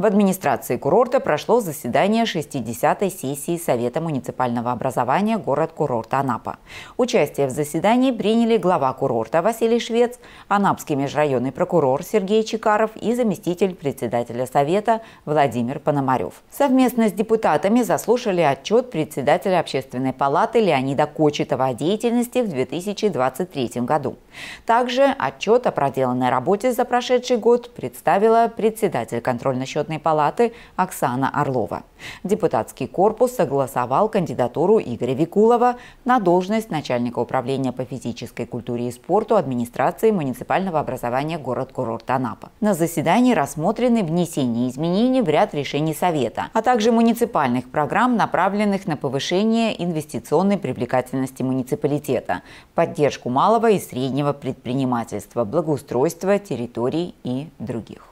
В администрации курорта прошло заседание 60-й сессии Совета муниципального образования город-курорта Анапа. Участие в заседании приняли глава курорта Василий Швец, анапский межрайонный прокурор Сергей Чекаров и заместитель председателя Совета Владимир Пономарев. Совместно с депутатами заслушали отчет председателя общественной палаты Леонида Кочетова о деятельности в 2023 году. Также отчет о проделанной работе за прошедший год представила председатель контрольно-счетного счетной палаты Оксана Орлова. Депутатский корпус согласовал кандидатуру Игоря Викулова на должность начальника управления по физической культуре и спорту администрации муниципального образования город-курорт Анапа. На заседании рассмотрены внесение изменений в ряд решений Совета, а также муниципальных программ, направленных на повышение инвестиционной привлекательности муниципалитета, поддержку малого и среднего предпринимательства, благоустройства территорий и других.